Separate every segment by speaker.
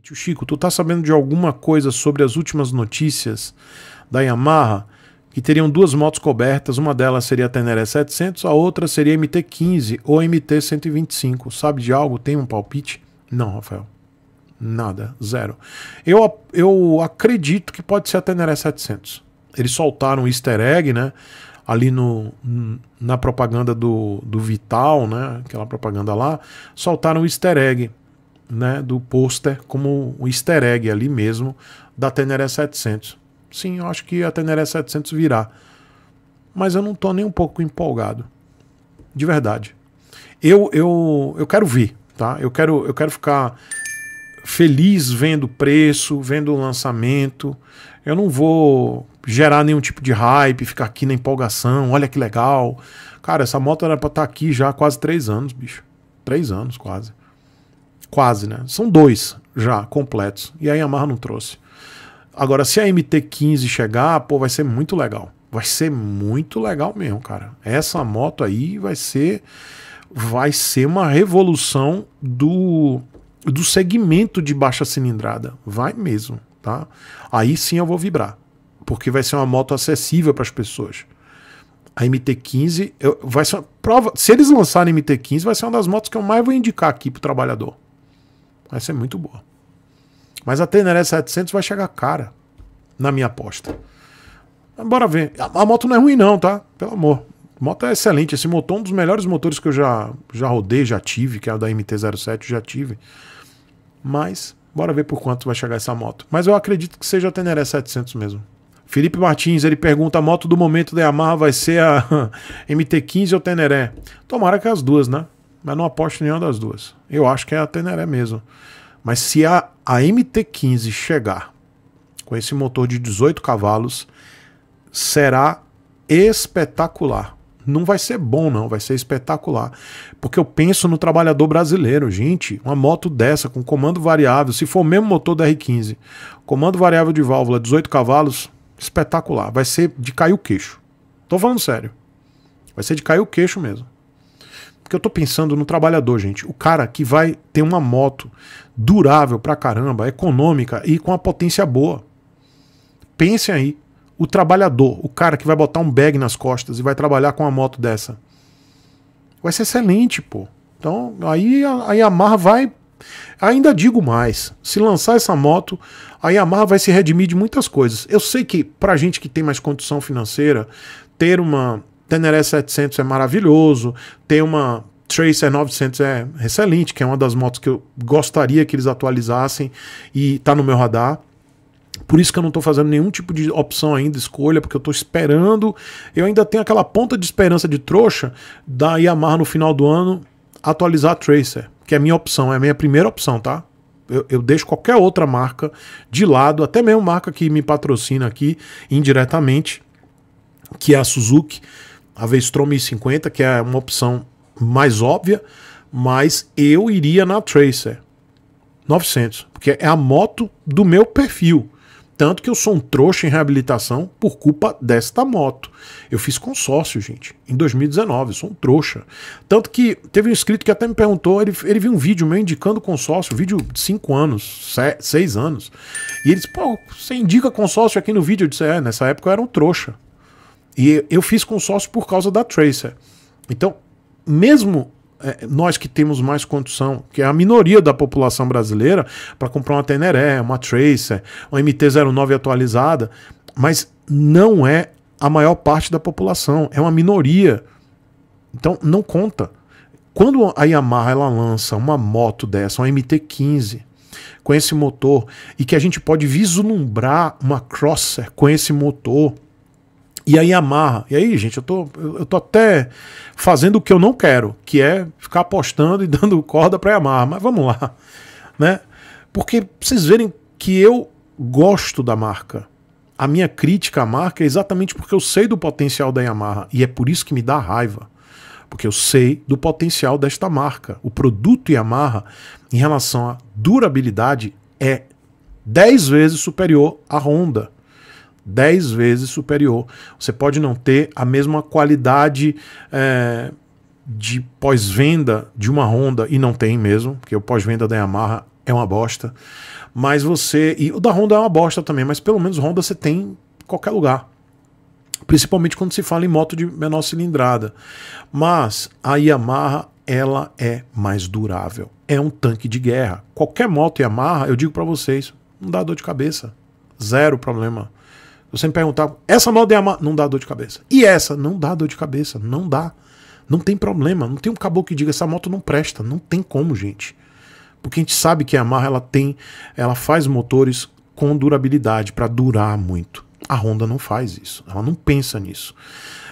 Speaker 1: Tio Chico, tu tá sabendo de alguma coisa sobre as últimas notícias da Yamaha? Que teriam duas motos cobertas, uma delas seria a Teneré 700, a outra seria a MT-15 ou a MT-125. Sabe de algo? Tem um palpite? Não, Rafael. Nada, zero. Eu, eu acredito que pode ser a Teneré 700. Eles soltaram um easter egg, né? ali no, na propaganda do, do Vital, né? aquela propaganda lá, soltaram o um easter egg né, do pôster como um easter egg ali mesmo da Teneré 700. Sim, eu acho que a Teneré 700 virá. Mas eu não tô nem um pouco empolgado. De verdade. Eu, eu, eu quero ver, tá? Eu quero, eu quero ficar feliz vendo o preço, vendo o lançamento. Eu não vou gerar nenhum tipo de hype, ficar aqui na empolgação. Olha que legal. Cara, essa moto era pra estar tá aqui já há quase três anos, bicho. Três anos quase. Quase, né? São dois já completos. E a Yamaha não trouxe. Agora, se a MT-15 chegar, pô, vai ser muito legal. Vai ser muito legal mesmo, cara. Essa moto aí vai ser vai ser uma revolução do do segmento de baixa cilindrada. Vai mesmo, tá? Aí sim eu vou vibrar, porque vai ser uma moto acessível para as pessoas. A MT-15 vai ser prova, se eles lançarem a MT-15, vai ser uma das motos que eu mais vou indicar aqui pro trabalhador. Vai ser muito boa. Mas a Teneré 700 vai chegar cara, na minha aposta. Bora ver. A, a moto não é ruim não, tá? Pelo amor. A moto é excelente. Esse motor é um dos melhores motores que eu já, já rodei, já tive, que é o da MT-07, já tive. Mas, bora ver por quanto vai chegar essa moto. Mas eu acredito que seja a Teneré 700 mesmo. Felipe Martins, ele pergunta: a moto do momento da Yamaha vai ser a MT-15 ou Teneré? Tomara que as duas, né? mas não aposto em nenhuma das duas. Eu acho que é a Teneré mesmo. Mas se a, a MT-15 chegar com esse motor de 18 cavalos, será espetacular. Não vai ser bom, não, vai ser espetacular. Porque eu penso no trabalhador brasileiro, gente. Uma moto dessa com comando variável, se for o mesmo motor da R15, comando variável de válvula, 18 cavalos, espetacular. Vai ser de cair o queixo. Tô falando sério. Vai ser de cair o queixo mesmo. Porque eu tô pensando no trabalhador, gente. O cara que vai ter uma moto durável pra caramba, econômica e com a potência boa. Pensem aí. O trabalhador, o cara que vai botar um bag nas costas e vai trabalhar com uma moto dessa. Vai ser excelente, pô. Então, aí a Yamaha vai. Ainda digo mais: se lançar essa moto, a Yamaha vai se redimir de muitas coisas. Eu sei que, pra gente que tem mais condição financeira, ter uma, Teneré 700 é maravilhoso, tem uma Tracer 900 é excelente, que é uma das motos que eu gostaria que eles atualizassem e tá no meu radar. Por isso que eu não estou fazendo nenhum tipo de opção ainda, escolha, porque eu estou esperando. Eu ainda tenho aquela ponta de esperança de trouxa da Yamaha no final do ano atualizar a Tracer, que é a minha opção, é a minha primeira opção, tá? Eu, eu, deixo qualquer outra marca de lado, até mesmo marca que me patrocina aqui indiretamente, que é a Suzuki a Vestrom 1050, que é uma opção mais óbvia, mas eu iria na Tracer 900, porque é a moto do meu perfil. Tanto que eu sou um trouxa em reabilitação por culpa desta moto. Eu fiz consórcio, gente, em 2019, sou um trouxa. Tanto que teve um inscrito que até me perguntou, ele, ele viu um vídeo meu indicando consórcio, vídeo de 5 anos, 6 anos. E ele disse, pô, você indica consórcio aqui no vídeo? Eu disse, é, nessa época eu era um trouxa. E eu fiz consórcio por causa da Tracer. Então, mesmo é, nós que temos mais condição, que é a minoria da população brasileira, para comprar uma Teneré, uma Tracer, uma MT-09 atualizada, mas não é a maior parte da população, é uma minoria. Então, não conta. Quando a Yamaha ela lança uma moto dessa, uma MT-15, com esse motor, e que a gente pode vislumbrar uma Crosser com esse motor, e aí amarra. E aí, gente, eu tô, eu tô até fazendo o que eu não quero, que é ficar apostando e dando corda para Yamaha. Mas vamos lá, né? Porque vocês verem que eu gosto da marca. A minha crítica à marca é exatamente porque eu sei do potencial da Yamaha. E é por isso que me dá raiva. Porque eu sei do potencial desta marca. O produto Yamaha, em relação à durabilidade, é 10 vezes superior à Honda. 10 vezes superior. Você pode não ter a mesma qualidade é, de pós-venda de uma Honda, e não tem mesmo, porque o pós-venda da Yamaha é uma bosta. Mas você. E o da Honda é uma bosta também, mas pelo menos Honda você tem em qualquer lugar. Principalmente quando se fala em moto de menor cilindrada. Mas a Yamaha, ela é mais durável. É um tanque de guerra. Qualquer moto Yamaha, eu digo para vocês, não dá dor de cabeça. Zero problema. Você me perguntava, essa moto é a Não dá dor de cabeça. E essa? Não dá dor de cabeça. Não dá. Não tem problema. Não tem um caboclo que diga, essa moto não presta. Não tem como, gente. Porque a gente sabe que a Yamaha, ela tem... Ela faz motores com durabilidade, para durar muito. A Honda não faz isso. Ela não pensa nisso.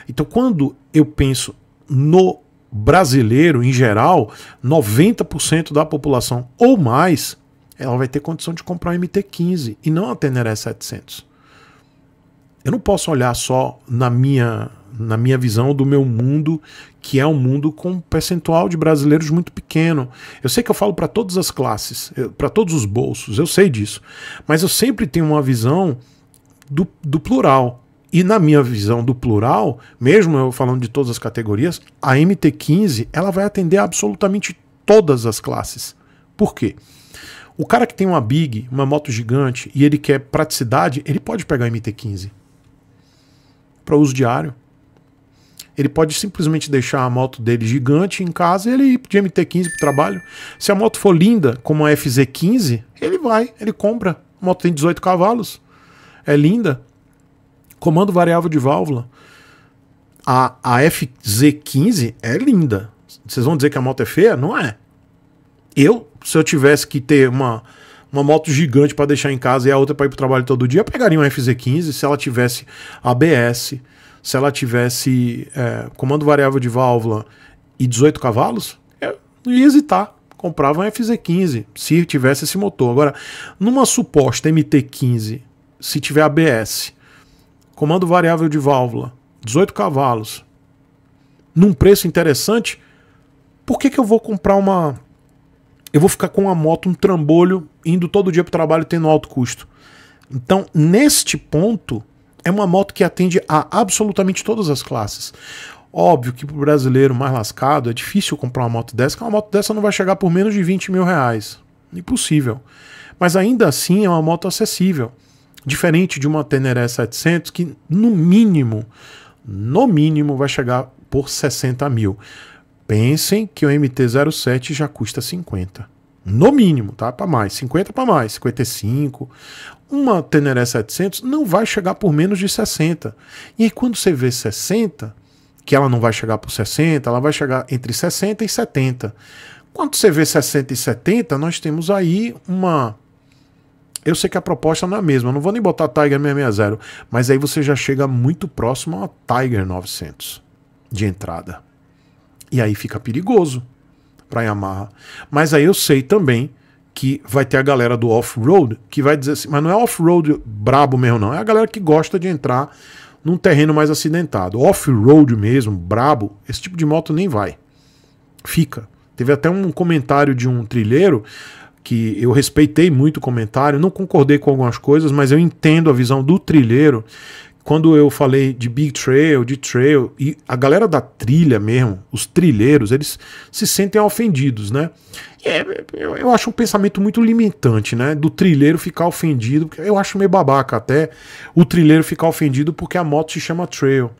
Speaker 1: Então, quando eu penso no brasileiro em geral, 90% da população ou mais, ela vai ter condição de comprar um MT-15 e não a Teneré 700 eu não posso olhar só na minha na minha visão do meu mundo, que é um mundo com um percentual de brasileiros muito pequeno. Eu sei que eu falo para todas as classes, para todos os bolsos, eu sei disso. Mas eu sempre tenho uma visão do, do plural. E na minha visão do plural, mesmo eu falando de todas as categorias, a MT15 ela vai atender absolutamente todas as classes. Por quê? O cara que tem uma Big, uma moto gigante, e ele quer praticidade, ele pode pegar a MT15 para uso diário. Ele pode simplesmente deixar a moto dele gigante em casa e ele ir de MT-15 para o trabalho. Se a moto for linda, como a FZ-15, ele vai, ele compra. A moto tem 18 cavalos, é linda. Comando variável de válvula. A, a FZ-15 é linda. Vocês vão dizer que a moto é feia? Não é. Eu, se eu tivesse que ter uma uma moto gigante para deixar em casa e a outra para ir para o trabalho todo dia, eu pegaria uma FZ15 se ela tivesse ABS, se ela tivesse é, comando variável de válvula e 18 cavalos, eu não ia hesitar. Comprava uma FZ15 se tivesse esse motor. Agora, numa suposta MT15, se tiver ABS, comando variável de válvula, 18 cavalos, num preço interessante, por que, que eu vou comprar uma eu vou ficar com uma moto, um trambolho, indo todo dia para o trabalho tendo alto custo. Então, neste ponto, é uma moto que atende a absolutamente todas as classes. Óbvio que para o brasileiro mais lascado é difícil comprar uma moto dessa, porque uma moto dessa não vai chegar por menos de 20 mil reais. Impossível. Mas ainda assim é uma moto acessível. Diferente de uma Teneré 700 que no mínimo, no mínimo vai chegar por 60 mil. Pensem que o MT-07 já custa 50. No mínimo, tá? Para mais, 50 para mais, 55. Uma Teneré 700 não vai chegar por menos de 60. E aí quando você vê 60, que ela não vai chegar por 60, ela vai chegar entre 60 e 70. Quando você vê 60 e 70, nós temos aí uma eu sei que a proposta não é a mesma, eu não vou nem botar Tiger 660, mas aí você já chega muito próximo a uma Tiger 900 de entrada. E aí fica perigoso para Yamaha. Mas aí eu sei também que vai ter a galera do off-road que vai dizer assim, mas não é off-road brabo mesmo não, é a galera que gosta de entrar num terreno mais acidentado. Off-road mesmo, brabo, esse tipo de moto nem vai. Fica. Teve até um comentário de um trilheiro que eu respeitei muito o comentário, não concordei com algumas coisas, mas eu entendo a visão do trilheiro quando eu falei de Big Trail, de Trail, e a galera da trilha mesmo, os trilheiros, eles se sentem ofendidos, né? É, eu, eu, acho um pensamento muito limitante, né? Do trilheiro ficar ofendido, porque eu acho meio babaca até o trilheiro ficar ofendido porque a moto se chama Trail.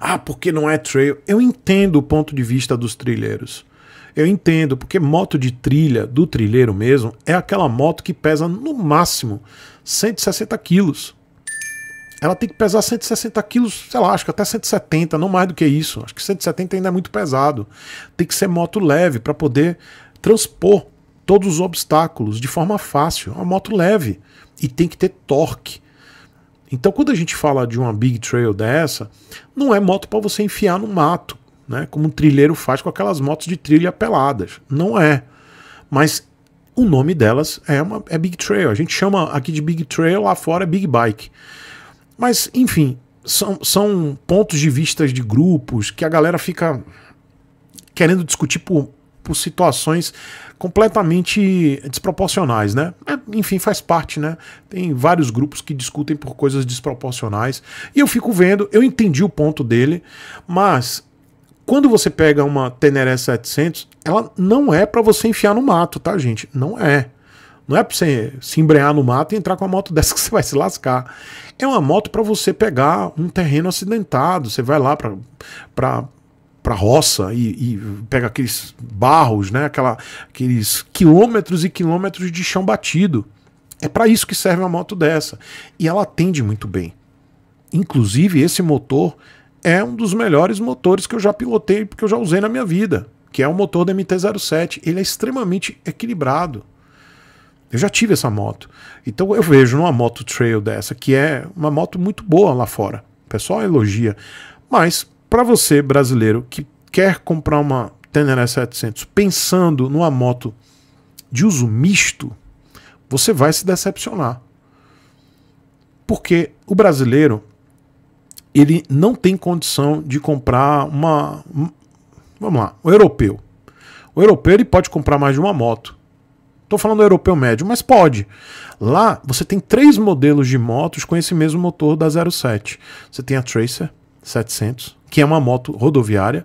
Speaker 1: Ah, porque não é Trail? Eu entendo o ponto de vista dos trilheiros. Eu entendo, porque moto de trilha, do trilheiro mesmo, é aquela moto que pesa no máximo 160 quilos ela tem que pesar 160 quilos, sei lá, acho que até 170, não mais do que isso. Acho que 170 ainda é muito pesado. Tem que ser moto leve para poder transpor todos os obstáculos de forma fácil. É uma moto leve e tem que ter torque. Então, quando a gente fala de uma big trail dessa, não é moto para você enfiar no mato, né? Como um trilheiro faz com aquelas motos de trilha peladas. Não é. Mas o nome delas é uma é big trail. A gente chama aqui de big trail, lá fora é big bike. Mas, enfim, são, são pontos de vistas de grupos que a galera fica querendo discutir por, por situações completamente desproporcionais, né? Enfim, faz parte, né? Tem vários grupos que discutem por coisas desproporcionais. E eu fico vendo, eu entendi o ponto dele, mas quando você pega uma Teneré 700, ela não é para você enfiar no mato, tá, gente? Não é. Não é para você se embrenhar no mato e entrar com uma moto dessa que você vai se lascar. É uma moto para você pegar um terreno acidentado. Você vai lá para para roça e, e, pega aqueles barros, né? Aquela, aqueles quilômetros e quilômetros de chão batido. É para isso que serve uma moto dessa. E ela atende muito bem. Inclusive, esse motor é um dos melhores motores que eu já pilotei, porque eu já usei na minha vida, que é o motor da MT-07. Ele é extremamente equilibrado. Eu já tive essa moto. Então eu vejo numa moto trail dessa, que é uma moto muito boa lá fora. O pessoal elogia. Mas para você brasileiro que quer comprar uma Tenere 700 pensando numa moto de uso misto, você vai se decepcionar. Porque o brasileiro ele não tem condição de comprar uma vamos lá, o europeu. O europeu ele pode comprar mais de uma moto. Estou falando europeu médio, mas pode. Lá você tem três modelos de motos com esse mesmo motor da 07. Você tem a Tracer 700, que é uma moto rodoviária,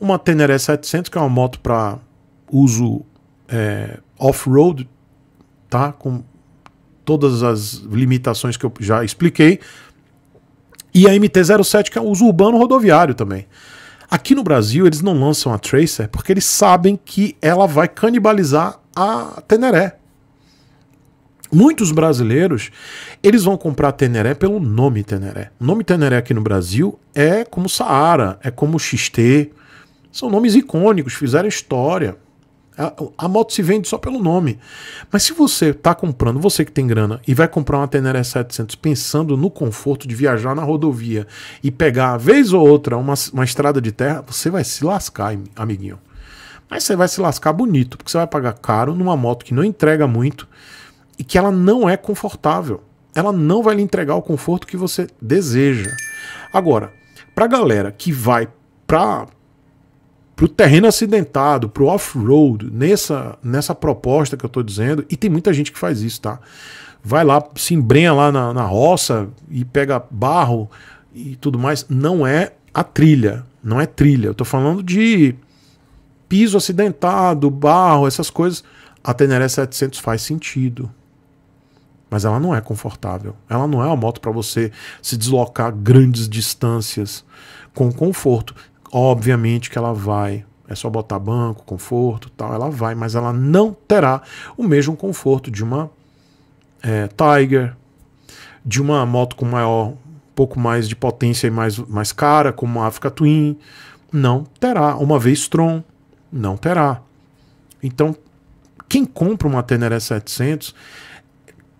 Speaker 1: uma Teneré 700, que é uma moto para uso é, off-road, tá? Com todas as limitações que eu já expliquei. E a MT-07, que é uso urbano rodoviário também. Aqui no Brasil, eles não lançam a Tracer porque eles sabem que ela vai canibalizar a Teneré. Muitos brasileiros, eles vão comprar Teneré pelo nome Teneré. O nome Teneré aqui no Brasil é como Saara, é como XT. São nomes icônicos, fizeram história. A, a moto se vende só pelo nome. Mas se você está comprando, você que tem grana, e vai comprar uma Teneré 700 pensando no conforto de viajar na rodovia e pegar, vez ou outra, uma, uma estrada de terra, você vai se lascar, amiguinho. Mas você vai se lascar bonito, porque você vai pagar caro numa moto que não entrega muito e que ela não é confortável. Ela não vai lhe entregar o conforto que você deseja. Agora, para a galera que vai para o terreno acidentado, para o off-road, nessa, nessa proposta que eu estou dizendo, e tem muita gente que faz isso, tá? Vai lá, se embrenha lá na, na roça e pega barro e tudo mais. Não é a trilha, não é trilha. Eu estou falando de piso acidentado, barro, essas coisas. A Teneré 700 faz sentido. Mas ela não é confortável. Ela não é uma moto para você se deslocar grandes distâncias com conforto. Obviamente que ela vai. É só botar banco, conforto, tal. Ela vai, mas ela não terá o mesmo conforto de uma é, Tiger, de uma moto com maior, pouco mais de potência e mais, mais cara, como a Africa Twin. Não terá. Uma vez Tron, não terá. Então, quem compra uma Teneré 700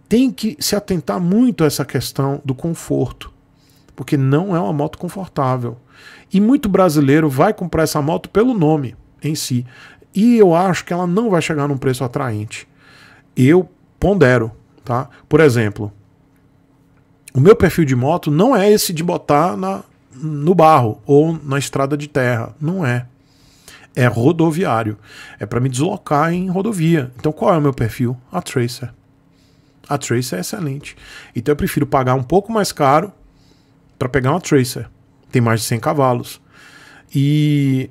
Speaker 1: tem que se atentar muito a essa questão do conforto, porque não é uma moto confortável. E muito brasileiro vai comprar essa moto pelo nome em si. E eu acho que ela não vai chegar num preço atraente. Eu pondero, tá? Por exemplo, o meu perfil de moto não é esse de botar na, no barro ou na estrada de terra. Não é é rodoviário. É para me deslocar em rodovia. Então qual é o meu perfil? A Tracer. A Tracer é excelente. Então eu prefiro pagar um pouco mais caro para pegar uma Tracer. Tem mais de 100 cavalos. E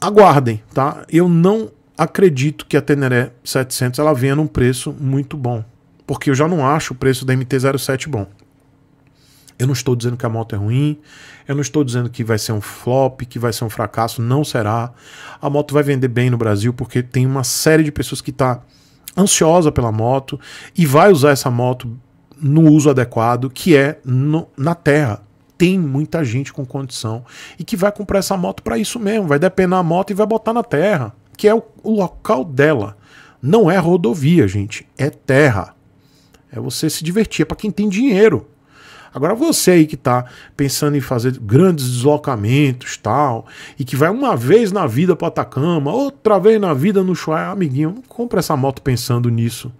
Speaker 1: aguardem, tá? Eu não acredito que a Teneré 700 ela venha num preço muito bom, porque eu já não acho o preço da MT-07 bom. Eu não estou dizendo que a moto é ruim, eu não estou dizendo que vai ser um flop, que vai ser um fracasso, não será. A moto vai vender bem no Brasil porque tem uma série de pessoas que está ansiosa pela moto e vai usar essa moto no uso adequado, que é no, na terra. Tem muita gente com condição e que vai comprar essa moto para isso mesmo, vai depenar a moto e vai botar na terra, que é o, o local dela. Não é rodovia, gente, é terra. É você se divertir, é para quem tem dinheiro. Agora você aí que está pensando em fazer grandes deslocamentos tal, e que vai uma vez na vida para Atacama, outra vez na vida no Chuaia, ah, amiguinho, não compra essa moto pensando nisso.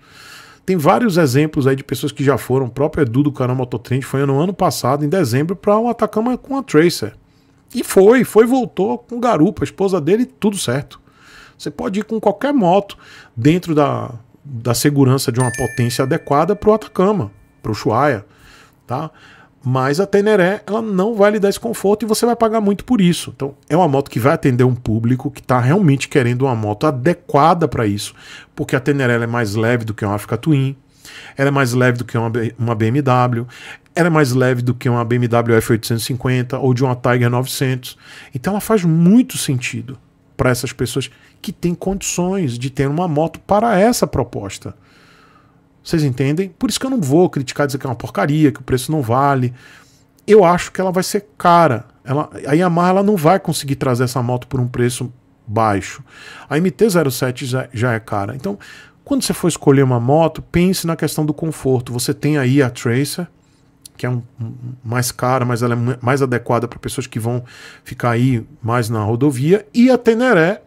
Speaker 1: Tem vários exemplos aí de pessoas que já foram. O próprio Edu do canal Mototrend foi no ano passado, em dezembro, para um Atacama com a Tracer. E foi, foi, voltou com garupa, a esposa dele, tudo certo. Você pode ir com qualquer moto dentro da, da segurança de uma potência adequada para o Atacama, para o Chuaia tá? Mas a Teneré, ela não vai lhe dar esse conforto e você vai pagar muito por isso. Então, é uma moto que vai atender um público que está realmente querendo uma moto adequada para isso, porque a Teneré é mais leve do que uma Africa Twin, ela é mais leve do que uma, uma BMW, ela é mais leve do que uma BMW F850 ou de uma Tiger 900. Então, ela faz muito sentido para essas pessoas que têm condições de ter uma moto para essa proposta. Vocês entendem? Por isso que eu não vou criticar, dizer que é uma porcaria, que o preço não vale. Eu acho que ela vai ser cara. Ela, a Yamaha ela não vai conseguir trazer essa moto por um preço baixo. A MT-07 já, já é cara. Então, quando você for escolher uma moto, pense na questão do conforto. Você tem aí a Tracer, que é um, um, mais cara, mas ela é mais adequada para pessoas que vão ficar aí mais na rodovia, e a Teneré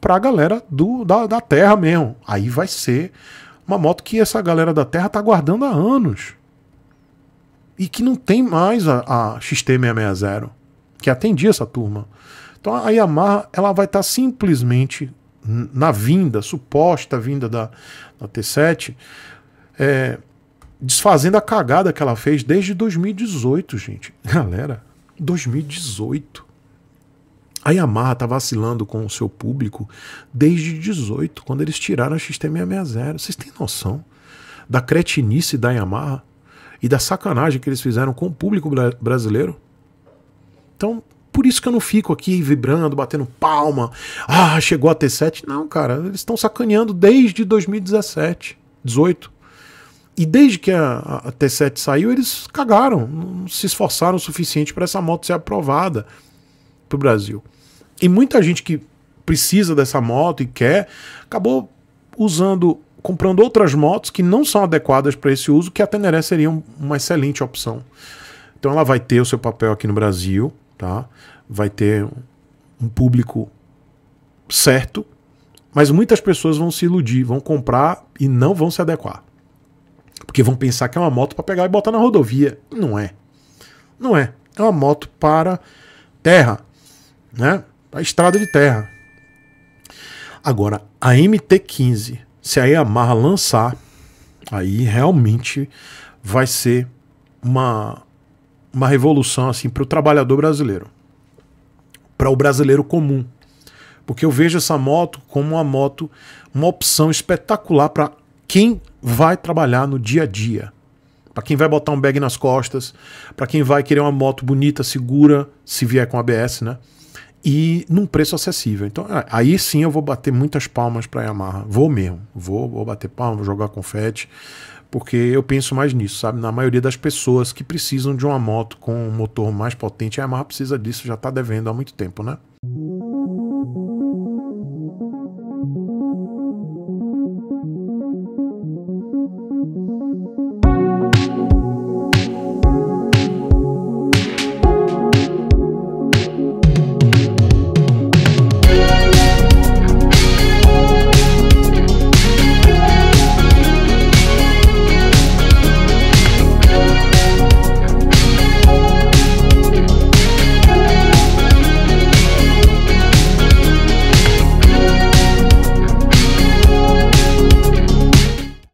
Speaker 1: para a galera do, da, da terra mesmo. Aí vai ser uma moto que essa galera da Terra tá guardando há anos. E que não tem mais a, a XT660, que atendia essa turma. Então a Yamaha ela vai estar tá simplesmente na vinda, suposta vinda da, da T7, é, desfazendo a cagada que ela fez desde 2018, gente. Galera, 2018. A Yamaha está vacilando com o seu público desde 18, quando eles tiraram a XT660. Vocês têm noção da cretinice da Yamaha e da sacanagem que eles fizeram com o público brasileiro? Então, por isso que eu não fico aqui vibrando, batendo palma. Ah, chegou a T7. Não, cara, eles estão sacaneando desde 2017, 18. E desde que a, a T7 saiu, eles cagaram, não se esforçaram o suficiente para essa moto ser aprovada para o Brasil. E muita gente que precisa dessa moto e quer, acabou usando, comprando outras motos que não são adequadas para esse uso, que a Teneré seria uma excelente opção. Então ela vai ter o seu papel aqui no Brasil, tá? Vai ter um público certo, mas muitas pessoas vão se iludir, vão comprar e não vão se adequar. Porque vão pensar que é uma moto para pegar e botar na rodovia. Não é. Não é. É uma moto para terra, né? A Estrada de terra. Agora, a MT-15, se a Yamaha lançar, aí realmente vai ser uma, uma revolução assim para o trabalhador brasileiro, para o brasileiro comum. Porque eu vejo essa moto como uma moto, uma opção espetacular para quem vai trabalhar no dia a dia. Para quem vai botar um bag nas costas, para quem vai querer uma moto bonita, segura, se vier com ABS, né? e num preço acessível. Então, aí sim eu vou bater muitas palmas para a Yamaha. Vou mesmo. Vou, vou bater palmas, vou jogar confete, porque eu penso mais nisso, sabe? Na maioria das pessoas que precisam de uma moto com um motor mais potente, a Yamaha precisa disso, já está devendo há muito tempo, né?